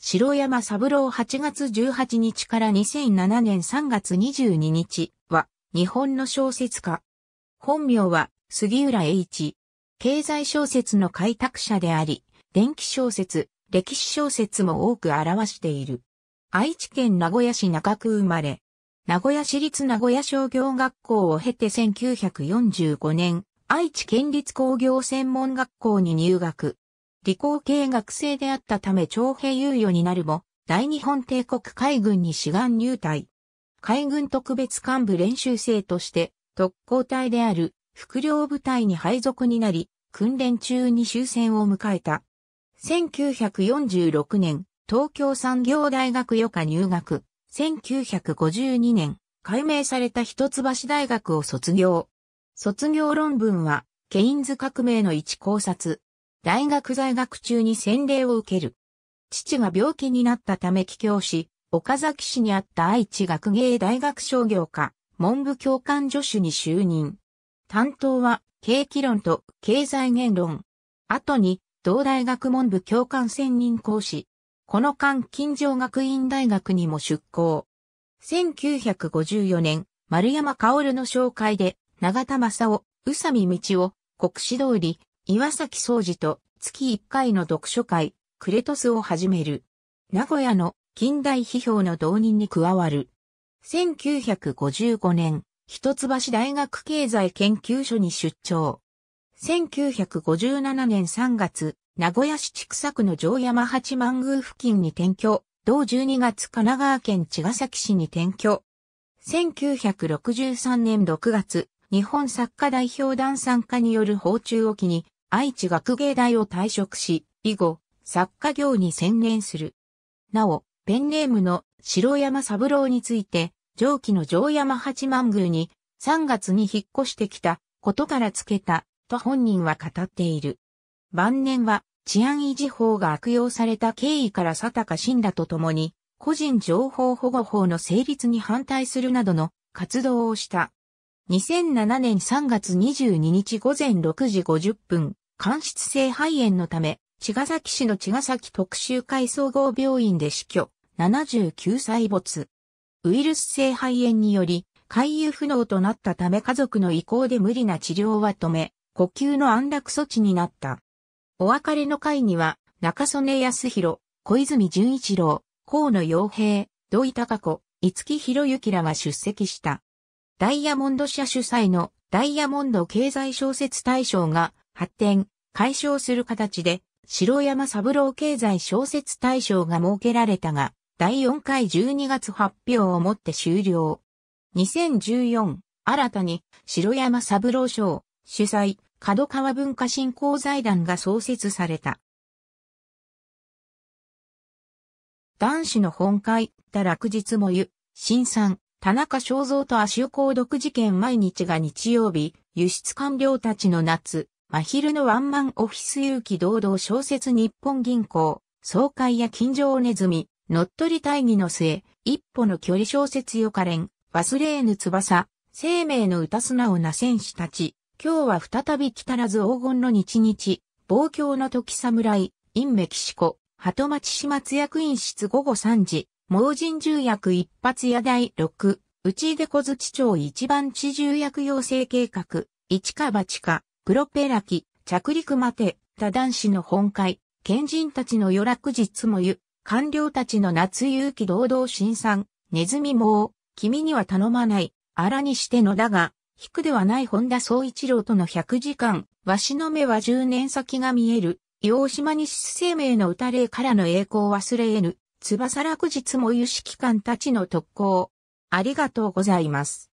城山三郎8月18日から2007年3月22日は日本の小説家。本名は杉浦栄一。経済小説の開拓者であり、電気小説、歴史小説も多く表している。愛知県名古屋市中区生まれ。名古屋市立名古屋商業学校を経て1945年、愛知県立工業専門学校に入学。理工系学生であったため徴兵猶予になるも、大日本帝国海軍に志願入隊。海軍特別幹部練習生として特攻隊である副領部隊に配属になり、訓練中に終戦を迎えた。1946年、東京産業大学予科入学。1952年、改名された一橋大学を卒業。卒業論文は、ケインズ革命の一考察、大学在学中に洗礼を受ける。父が病気になったため帰郷し、岡崎市にあった愛知学芸大学商業科、文部教官助手に就任。担当は、景気論と経済言論。後に、同大学文部教官専任講師。この間、近城学院大学にも出向。1954年、丸山薫の紹介で、長田正夫、宇佐美道夫、国士通り、岩崎総司と月1回の読書会、クレトスを始める。名古屋の近代批評の導入に加わる。1955年、一橋大学経済研究所に出張。1957年3月、名古屋市畜作の城山八幡宮付近に転居。同12月神奈川県茅ヶ崎市に転居。1963年6月、日本作家代表団参加による訪中を機に、愛知学芸大を退職し、以後、作家業に専念する。なお、ペンネームの白山三郎について、上記の城山八幡宮に3月に引っ越してきたことからつけたと本人は語っている。晩年は治安維持法が悪用された経緯から佐高信羅と共に、個人情報保護法の成立に反対するなどの活動をした。2007年3月22日午前6時50分、間質性肺炎のため、茅ヶ崎市の茅ヶ崎特集会総合病院で死去、79歳没。ウイルス性肺炎により、回遊不能となったため家族の意向で無理な治療は止め、呼吸の安楽措置になった。お別れの会には、中曽根康弘、小泉純一郎、河野洋平、土井隆子、五木博之らが出席した。ダイヤモンド社主催のダイヤモンド経済小説大賞が発展、解消する形で、城山三郎経済小説大賞が設けられたが、第4回12月発表をもって終了。2014、新たに、城山三郎賞、主催、角川文化振興財団が創設された。男子の本会、た落日もゆ、新ん、田中正造と足尾鉱毒事件毎日が日曜日、輸出官僚たちの夏、真昼のワンマンオフィス勇気堂々小説日本銀行、総会や近所ネズミ、乗っ取り大義の末、一歩の距離小説よかれん、忘れぬ翼、生命の歌素直な戦士たち、今日は再び来たらず黄金の日日、望郷の時侍、インメキシコ、鳩町始末役員室午後3時、盲人重役一発屋第6、内出小槌町一番地重役養成計画、市川地下、プロペラ機、着陸まで、他男子の本会、賢人たちの余楽日もゆ、官僚たちの夏勇気堂々新参、ネズミも君には頼まない、荒にしてのだが、引くではない本田総一郎との100時間、わしの目は10年先が見える、洋島西生命の打たれからの栄光忘れ得ぬ、翼落日も有揮官たちの特攻。ありがとうございます。